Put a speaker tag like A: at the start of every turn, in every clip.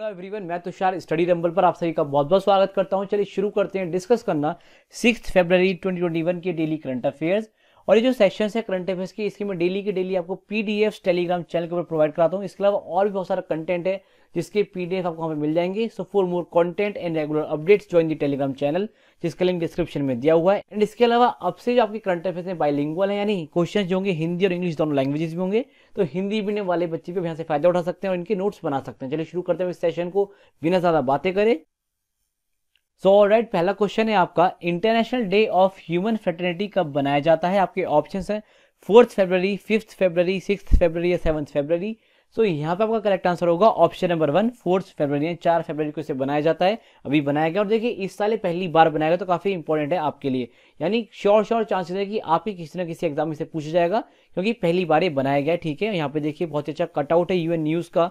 A: Hello everyone मैं Tushar study rumble पर आप सभी का बहुत बहुत स्वागत करता हूं चलिए शुरू करते हैं डिस्कस करना सिक्स फेबर 2021 के डेली करंट अफेयर्स और ये जो सेशन है करंट अफेयर्स की इसकी मैं डेली के डेली आपको पीडीएफ टेलीग्राम चैनल के ऊपर प्रोवाइड कराता हूँ इसके अलावा और भी बहुत सारा कंटेंट है जिसके पीडीएफ आपको वहाँ पे मिल जाएंगे so for more content and regular updates join the Telegram channel जिसका लिंक डिस्क्रिप्शन में दिया हुआ है एंड इसके अलावा अब से जो आपके करंट अफेयर्स में बाइलिंगुअल है यानी क्वेश्चन जो होंगे हिंदी और इंग्लिश दोनों लैंग्वेजेस में होंगे तो हिंदी बीने वाले बच्चे भी यहाँ से फायदा उठा सकते हैं और इनके नोट्स बना सकते हैं चलिए शुरू करते हैं इस सेशन को बिना ज़्यादा बातें करें सो so, राइट right, पहला क्वेश्चन है आपका international day of human fraternity कब बनाया जाता है आपके ऑप्शन है fourth February fifth February six February या सेवन्थ फेब्रवरी सो यहाँ पे आपका करेक्ट आंसर होगा option number one fourth February चार फेब्रवरी को इसे बनाया जाता है अभी बनाया गया और देखिए इस साल पहली बार बनाया गया तो काफ़ी इंपॉर्टेंट है आपके लिए यानी श्योर श्योर चांसेस है कि आप ही किसी ना किसी एग्जाम में से पूछा जाएगा क्योंकि पहली बार ये बनाया गया ठीक है यहाँ पे देखिए बहुत अच्छा कटआउट है यूएन न्यूज़ का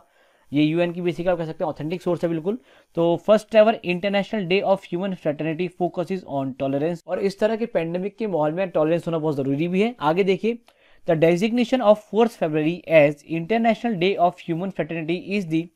A: ये यूएन की बेसिक आप कह सकते हैं ऑथेंटिक सोर्स है बिल्कुल तो first ever international day of human fraternity focus on tolerance और इस तरह के पेंडेमिक के माहौल में टॉलरेंस होना बहुत जरूरी भी है आगे देखिए the designation of fourth February as international day of human fraternity is the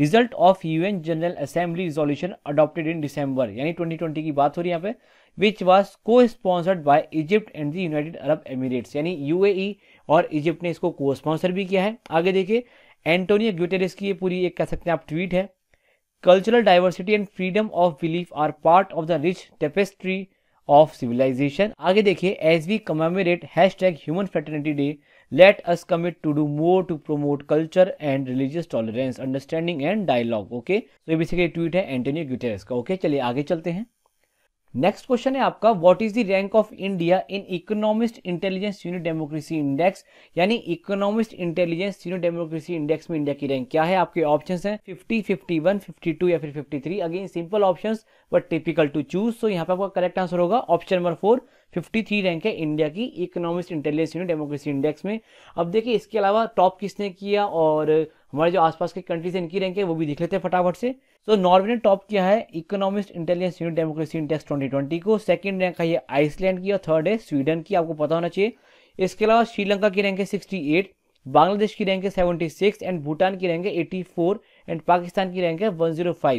A: result of UN general assembly resolution adopted in December यानी ट्वेंटी ट्वेंटी की बात हो रही है यहाँ पे विच वॉज को sponsored by Egypt and the united Arab Emirates यानी यू ए e और इजिप्ट ने इसको को स्पॉन्सर भी किया है आगे देखिए एंटोनियो ग्यूटेरिस की ये पूरी एक कह सकते हैं आप ट्वीट है cultural diversity and freedom of belief are part of the rich tapestry of civilisation आगे देखिए as we commemorate hash tag human fraternity day let us commit to do more to promote culture and religious tolerance understanding and dialogue okay तो ये basically tweet है Antonio Guterres का okay okay? चलिए आगे चलते हैं नेक्स्ट क्वेश्चन है आपका what is the rank of India in Economist Intelligence Unit Democracy Index यानी Economist Intelligence Unit Democracy Index में इंडिया की रैंक क्या है आपके ऑप्शन हैं 50, 51, 52 या फिर 53 again simple option but typical to choose so यहाँ पे आपका करेक्ट आंसर होगा ऑप्शन नंबर फोर 53 रैंक है इंडिया की Economist Intelligence Unit Democracy Index में अब देखिए इसके अलावा टॉप किसने किया और हमारे जो आसपास के कंट्रीज इनकी रैंक है वो भी दिख लेते हैं फटाफट से सो नॉर्वे ने टॉप किया है Economist Intelligence Unit Democracy Index 2020 को सेकंड रैंक है आइसलैंड की और थर्ड है स्वीडन की आपको पता होना चाहिए इसके अलावा श्रीलंका की रैंक है सिक्सटी बांग्लादेश की रैंक है सेवेंटी एंड भूटान की रैंक है 84 एंड पाकिस्तान की रैंक है वन oh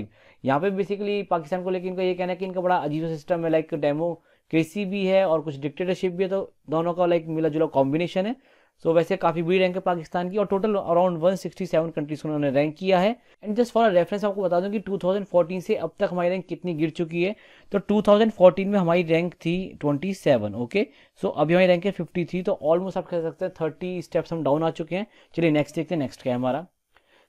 A: यहाँ पे बेसिकली पाकिस्तान को लेकर इनका ये कहना है कि इनका बड़ा अजीब सिस्टम है लाइक डेमोक्रेसी भी है और कुछ डिक्टेटरशिप भी है तो दोनों का लाइक मिला जुला कॉम्बिनेशन है सो so, वैसे काफ़ी बड़ी रैंक है पाकिस्तान की और टोटल अराउंड 167 कंट्रीज को उन्होंने रैंक किया है एंड जस्ट फॉर रेफरेंस आपको बता दूं कि 2014 से अब तक हमारी रैंक कितनी गिर चुकी है तो 2014 में हमारी रैंक थी 27 ओके सो अभी हमारी रैंक है फिफ्टी थी तो ऑलमोस्ट आप कह सकते हैं थर्टी स्टेप्स हम डाउन आ चुके हैं चलिए नेक्स्ट देखते हैं नेक्स्ट क्या है हमारा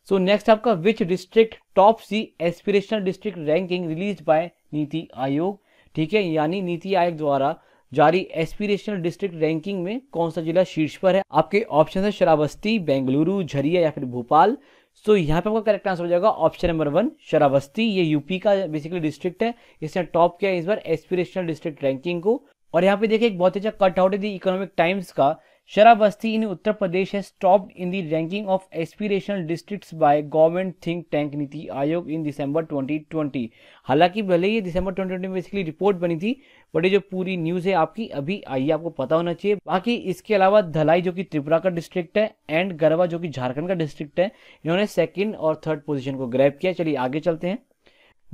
A: सो so, नेक्स्ट आपका विच डिस्ट्रिक्ट टॉप सी aspirational district ranking release by Niti Aayog ठीक है यानी नीति आयोग द्वारा जारी एस्पिरेशनल डिस्ट्रिक्ट रैंकिंग में कौन सा जिला शीर्ष पर है आपके ऑप्शन है शरावस्ती बेंगलुरु झरिया या फिर भोपाल सो so, यहाँ पे आपका करेक्ट आंसर हो जाएगा ऑप्शन नंबर वन शरावस्ती ये यूपी का बेसिकली डिस्ट्रिक्ट है इसने टॉप किया इस बार एस्पिरेशनल डिस्ट्रिक्ट रैंकिंग को और यहाँ पे देखिए एक बहुत अच्छा कट आउट है दी इकोनॉमिक टाइम्स का Sharabasti इन उत्तर प्रदेश है stop in the ranking of aspirational districts by government think tank Niti Aayog इन दिसंबर 2020 हालांकि भले ही दिसंबर 2020 में बेसिकली रिपोर्ट बनी थी बट ये जो पूरी न्यूज़ है आपकी अभी आई आपको पता होना चाहिए बाकी इसके अलावा धलाई जो कि त्रिपुरा का डिस्ट्रिक्ट है एंड गरवा जो कि झारखंड का डिस्ट्रिक्ट है इन्होंने सेकेंड और थर्ड पोजिशन को ग्रैप किया चलिए आगे चलते हैं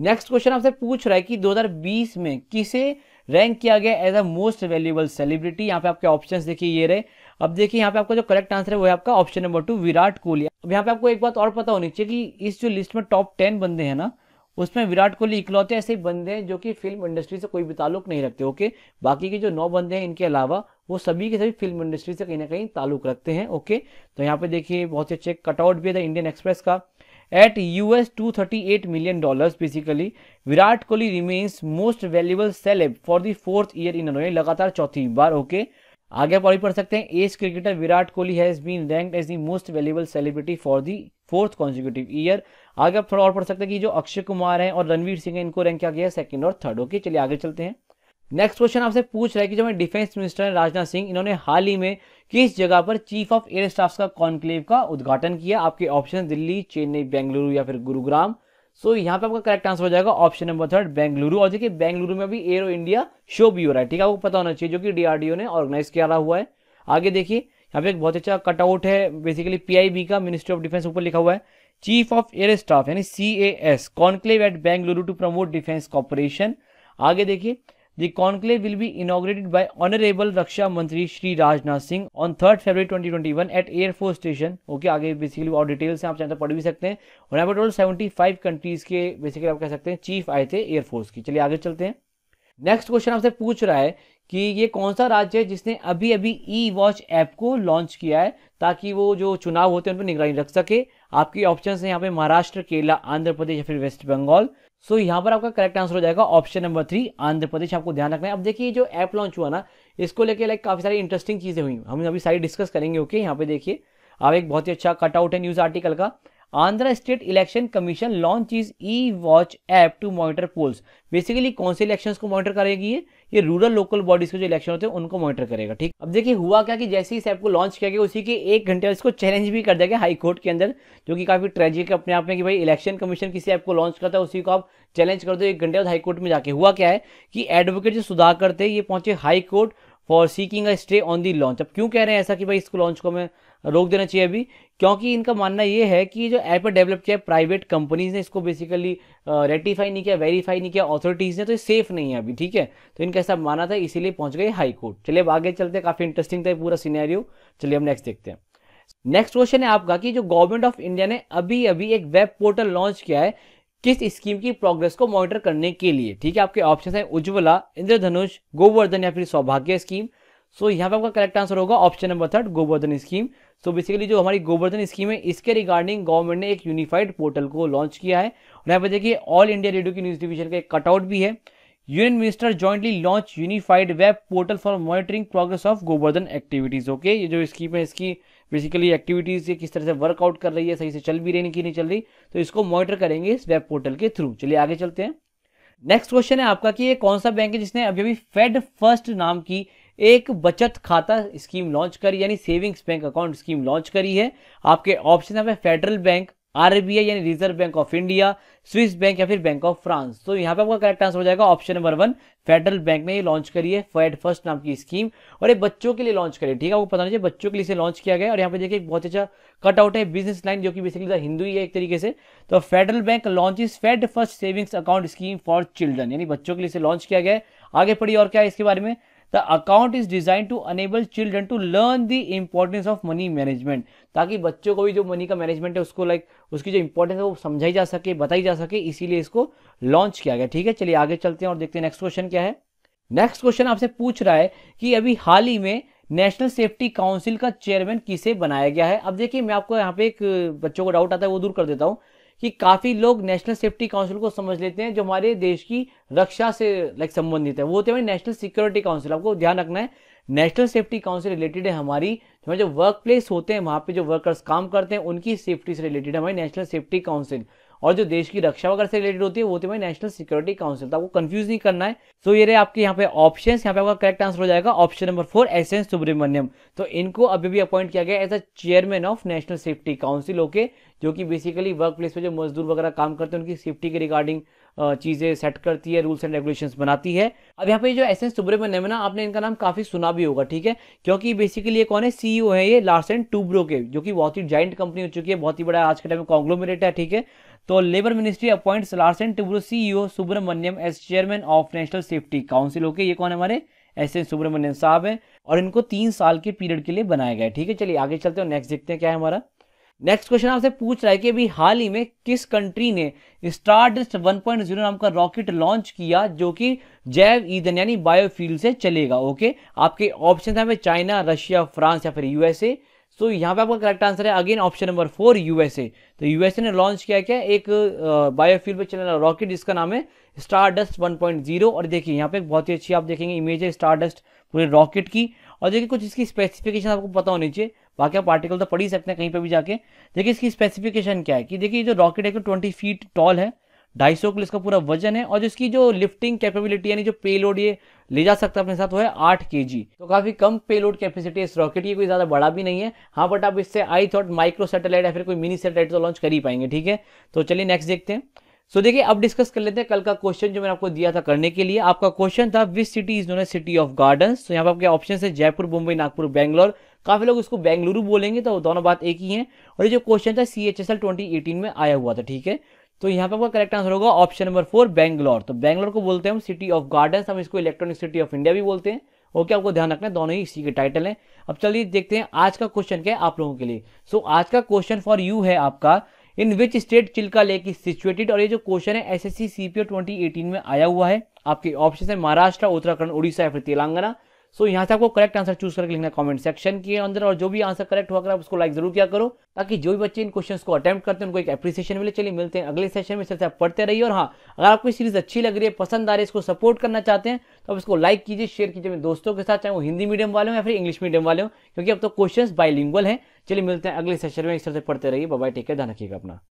A: नेक्स्ट क्वेश्चन आपसे पूछ रहा है कि 2020 में किसे रैंक किया गया as a most valuable celebrity यहाँ पे आपके ऑप्शंस देखिए ये रहे अब देखिए यहाँ पे आपका जो करेक्ट आंसर है वो है आपका option number two Virat Kohli अब यहाँ पे आपको एक बात और पता होनी चाहिए कि इस जो लिस्ट में टॉप टेन बंदे हैं ना उसमें विराट कोहली इकलौते ऐसे बंदे हैं जो कि फिल्म इंडस्ट्री से कोई भी ताल्लुक नहीं रखते ओके बाकी के जो नौ बंदे हैं इनके अलावा वो सभी के सभी फिल्म इंडस्ट्री से कहीं ना कहीं ताल्लुक रखते हैं ओके तो यहाँ पे देखिए बहुत ही अच्छे कटआउट भी है इंडियन एक्सप्रेस का at U S two thirty eight million dollars basically Virat Kohli remains most valuable celeb for the fourth year in लगातार चौथी बार ओके okay? आगे आप और पढ़ सकते हैं as cricketer Virat Kohli has been ranked as the most valuable celebrity for the fourth consecutive year आगे आप थोड़ा और पढ़ सकते हैं कि जो अक्षय कुमार हैं और रणवीर सिंह है इनको रैंक किया गया सेकंड और थर्ड ओके चलिए आगे चलते हैं नेक्स्ट क्वेश्चन आपसे पूछ रहा है कि जो हमें डिफेंस मिनिस्टर हैं राजनाथ सिंह इन्होंने हाल ही में किस जगह पर चीफ ऑफ एयर स्टाफ का कॉन्क्लेव का उद्घाटन किया आपके ऑप्शन दिल्ली चेन्नई बेंगलुरु या फिर गुरुग्राम सो so, यहाँ पे आपका करेक्ट आंसर हो जाएगा ऑप्शन नंबर थर्ड बेंगलुरु और देखिए बेंगलुरु में भी एयरो इंडिया शो भी हो रहा है ठीक है आपको पता होना चाहिए जो कि डीआरडीओ ने ऑर्गेनाइज किया हुआ है आगे देखिए यहाँ पे एक बहुत अच्छा कटआउट है बेसिकली पीआईबी का मिनिस्ट्री ऑफ डिफेंस ऊपर लिखा हुआ है चीफ ऑफ एयर स्टाफ यानी C S conclave at Bengaluru to promote defence cooperation आगे देखिए The conclave will be inaugurated by Honorable Raksha Mantri Shri Rajnath Singh on 3rd February 2021 at Air Force Station. Okay okay, आगे basically और details हैं आप channel तो पढ़ भी सकते हैं और यहाँ पर 75 कंट्रीज के बेसिकली आप कह सकते हैं चीफ आए थे एयरफोर्स की चलिए आगे चलते हैं नेक्स्ट क्वेश्चन आपसे पूछ रहा है कि ये कौन सा राज्य है जिसने अभी अभी ई वॉच ऐप को लॉन्च किया है ताकि वो जो चुनाव होते हैं उन पर निगरानी रख सके आपके ऑप्शन है यहाँ पे महाराष्ट्र केरला आंध्र प्रदेश या फिर वेस्ट बंगाल सो so, यहाँ पर आपका करेक्ट आंसर हो जाएगा option number three Andhra Pradesh आपको ध्यान रखना है अब देखिए जो ऐप लॉन्च हुआ ना इसको लेके लाइक काफ़ी सारी इंटरेस्टिंग चीज़ें हुई हम अभी सारी डिस्कस करेंगे ओके okay? यहाँ पे देखिए आप एक बहुत ही अच्छा कटआउट है न्यूज़ आर्टिकल का Andhra state election commission launch is E watch app to monitor polls basically कौन से इलेक्शन को मॉनिटर करेगी ये रूरल लोकल बॉडीज के जो इलेक्शन होते हैं उनको मॉनिटर करेगा ठीक अब देखिए हुआ क्या कि जैसे ही इस ऐप को लॉन्च किया गया उसी के एक घंटे इसको चैलेंज भी कर दिया गया हाई कोर्ट के अंदर जो कि काफी ट्रेजिक अपने आप में कि भाई इलेक्शन कमीशन किसी ऐप को लॉन्च करता है उसी को आप चैलेंज कर दो एक घंटे बाद हाईकोर्ट में जाके हुआ क्या है कि एडवोकेट जो सुधाकर थे ये पहुंचे high court for seeking a stay on the launch अब क्यों कह रहे हैं ऐसा कि भाई इसको लॉन्च को हमें रोक देना चाहिए अभी क्योंकि इनका मानना ये है कि जो ऐप डेवलप किया है प्राइवेट कंपनीज ने इसको बेसिकली रेटिफाई नहीं किया वेरीफाई नहीं किया ऑथोरिटीज ने तो ये सेफ नहीं है अभी ठीक है तो इनका ऐसा माना था इसीलिए पहुंच गए हाई कोर्ट चलिए अब आगे चलते हैं काफ़ी इंटरेस्टिंग था पूरा सीनेरियो चलिए हम नेक्स्ट देखते हैं नेक्स्ट क्वेश्चन है आपका कि जो गवर्नमेंट ऑफ इंडिया ने अभी अभी एक वेब पोर्टल लॉन्च किया है किस स्कीम की प्रोग्रेस को मॉनिटर करने के लिए ठीक है आपके ऑप्शन है उज्ज्वला इंद्रधनुष गोवर्धन या फिर सौभाग्य स्कीम सो so, यहाँ पे आपका करेक्ट आंसर होगा option number third Govardhan scheme so basically जो हमारी गोवर्धन स्कीम है इसके रिगार्डिंग गवर्नमेंट ने एक यूनिफाइड पोर्टल को लॉन्च किया है और यहाँ पे देखिए ऑल इंडिया रेडियो की न्यूज डिवीजन का एक कटआउट भी है union minister jointly launch unified web portal for monitoring progress of Govardhan activities okay ये जो स्कीम है इसकी बेसिकली एक्टिविटीज़ ये किस तरह से वर्कआउट कर रही है सही से चल भी रही कि नहीं चल रही तो इसको मॉनिटर करेंगे इस वेब पोर्टल के थ्रू चलिए आगे चलते हैं नेक्स्ट क्वेश्चन है आपका कि ये कौन सा बैंक है जिसने अभी अभी फेड फर्स्ट नाम की एक बचत खाता स्कीम लॉन्च करी यानी savings bank account scheme launch करी है आपके ऑप्शन है फेडरल बैंक आरबीआई यानी Reserve Bank of India Swiss bank या फिर बैंक ऑफ फ्रांस तो यहाँ पे आपका करेक्ट आंसर हो जाएगा option number one Federal Bank ने ये लॉन्च करी है फेड फर्स्ट नाम की स्कीम और ये बच्चों के लिए लॉन्च करी ठीक है आपको पता नहीं चाहिए बच्चों के लिए इसे लॉन्च किया गया और यहाँ पे देखिए एक बहुत अच्छा कटआउट है बिजनेस लाइन जो कि बेसिकली हिंदू ही है एक तरीके से तो Federal Bank launch is Fed first savings account scheme for children यानी बच्चों के लिए इसे लॉन्च किया गया है आगे पढ़िए और क्या है इसके बारे में the account is design to enable children to learn the importance of money management ताकि बच्चों को भी जो मनी का मैनेजमेंट है उसको लाइक उसकी जो इंपॉर्टेंस है वो समझाई जा सके बताई जा सके इसीलिए इसको लॉन्च किया गया ठीक है चलिए आगे चलते हैं और देखते हैं नेक्स्ट क्वेश्चन क्या है नेक्स्ट क्वेश्चन आपसे पूछ रहा है कि अभी हाल ही में नेशनल सेफ्टी काउंसिल का चेयरमैन किसे बनाया गया है अब देखिए मैं आपको यहाँ पे एक बच्चों को डाउट आता है वो दूर कर देता हूँ कि काफ़ी लोग नेशनल सेफ्टी काउंसिल को समझ लेते हैं जो हमारे देश की रक्षा से लाइक संबंधित है वो होते हैं नेशनल सिक्योरिटी काउंसिल आपको ध्यान रखना है नेशनल सेफ्टी काउंसिल रिलेटेड है हमारी जो वर्क प्लेस होते हैं वहां पे जो वर्कर्स काम करते हैं उनकी सेफ्टी से रिलेटेड है हमारी नेशनल सेफ्टी काउंसिल और जो देश की रक्षा वगैरह से रिलेटेड होती है वो होती है नेशनल सिक्योरिटी काउंसिल तो आपको कंफ्यूज नहीं करना है सो ये रहे आपके यहाँ पे ऑप्शन यहाँ पे आपका करेक्ट आंसर हो जाएगा option number four S N Subrahmanyan तो इनको अभी भी अपॉइंट किया गया as a chairman of National Safety Council okay जो कि बेसिकली वर्क प्लेस पर जो मजदूर वगैरह काम करते हैं उनकी सेफ्टी के रिगार्डिंग चीज़ें सेट करती है रूल्स एंड रेगुलेशंस बनाती है अब यहाँ पे जो एस एन सुब्रमण्यम है ना आपने इनका नाम काफ़ी सुना भी होगा ठीक है क्योंकि बेसिकली ये कौन है सीईओ e है ये लार्स एंड टूब्रो के जो कि बहुत ही जॉइंट कंपनी हो चुकी है बहुत ही बड़ा आज के टाइम में कॉन्ग्लोमरेट है ठीक है तो labour ministry appoints Larsen and Toubro CEO Subrahmanyan as chairman of National Safety Council होके ये कौन है हमारे एस एन सुब्रमण्यम साहब हैं और इनको तीन साल के पीरियड के लिए बनाया गया है ठीक है चलिए आगे चलते हैं नेक्स्ट देखते हैं क्या है हमारा नेक्स्ट क्वेश्चन आपसे पूछ रहा है कि अभी हाल ही में किस कंट्री ने स्टारडस्ट 1.0 नाम का रॉकेट लॉन्च किया जो कि जैव ईंधन यानी बायोफ्यूल से चलेगा ओके आपके ऑप्शन है चाइना रशिया फ्रांस या फिर यूएसए सो so, यहाँ पे आपका करेक्ट आंसर है again option number four USA तो यूएसए ने लॉन्च किया क्या एक बायोफ्यूल पे चलने वाला रॉकेट जिसका नाम है स्टारडस्ट 1.0 और देखिए यहाँ पे एक बहुत ही अच्छी आप देखेंगे इमेज है स्टारडस्ट पूरे रॉकेट की और देखिए कुछ इसकी स्पेसिफिकेशन आपको पता होनी चाहिए बाकी आप आर्टिकल तो पढ़ ही सकते हैं कहीं पर भी जाके देखिए इसकी स्पेसिफिकेशन क्या है कि देखिए जो रॉकेट है ट्वेंटी फीट टॉल है ढाई सौ किलो इसका पूरा वजन है और इसकी जो लिफ्टिंग कैपेबिलिटी यानी जो पेलोड ये ले जा सकता है अपने साथ वो है आठ के तो काफी कम पेलोड कैपेसिटी इस रॉकेट की कोई ज्यादा बड़ा भी नहीं है हाँ बट आप इससे आई थॉट माइक्रो सैटेलाइट या फिर कोई मिनी सैटेलाइट तो लॉन्च कर ही पाएंगे ठीक है तो चलिए नेक्स्ट देखते हैं सो so, देखिए अब डिस्कस कर लेते हैं कल का क्वेश्चन जो मैंने आपको दिया था करने के लिए आपका क्वेश्चन था which city is known as city of garden तो यहाँ पर आपके ऑप्शन है जयपुर मुंबई नागपुर बैंगलोर काफी लोग इसको बेंगलुरु बोलेंगे तो दोनों बात एक ही है और ये जो क्वेश्चन था C H S L twenty eighteen में आया हुआ था ठीक है तो यहाँ पर आपका करेक्ट आंसर होगा ऑप्शन नंबर फोर बैंगलोर तो बैंगलोर को बोलते हैं हम सिटी ऑफ गार्डन हम इसको इलेक्ट्रॉनिक सिटी ऑफ इंडिया भी बोलते हैं ओके आपको ध्यान रखना है दोनों ही इसी के टाइटल हैं अब चलिए देखते हैं आज का क्वेश्चन क्या है आप लोगों के लिए सो so, आज का क्वेश्चन फॉर यू है आपका in which state Chilka lake is situated और ये जो क्वेश्चन है S S C CPO twenty में आया हुआ है आपके ऑप्शन है महाराष्ट्र उत्तराखंड उड़ीसा या फिर तेलंगाना सो so, यहाँ से आपको करेक्ट आंसर चूज करके लिखना कमेंट सेक्शन के अंदर और जो भी आंसर करेक्ट हुआ कर आप उसको लाइक जरूर किया करो ताकि जो भी बच्चे इन क्वेश्चन को अटेम्प्ट करते हैं उनको एक अप्रिसिएशन मिले चलिए मिलते हैं अगले सेशन में सबसे आप पढ़ते रहिए और हाँ अगर आपको सीरीज अच्छी लग रही है पसंद आ रही है इसको सपोर्ट करना चाहते हैं तो आप इसको लाइक कीजिए शेयर कीजिए अपने दोस्तों के साथ चाहे वो हिंदी मीडियम वाले हो या फिर इंग्लिश मीडियम वाले हो क्योंकि अब तो क्वेश्चन बाइलिंगल है चलिए मिलते हैं अगले सेशन में इस तरह से पढ़ते रहिए बाय ठीक है ध्यान रखिएगा अपना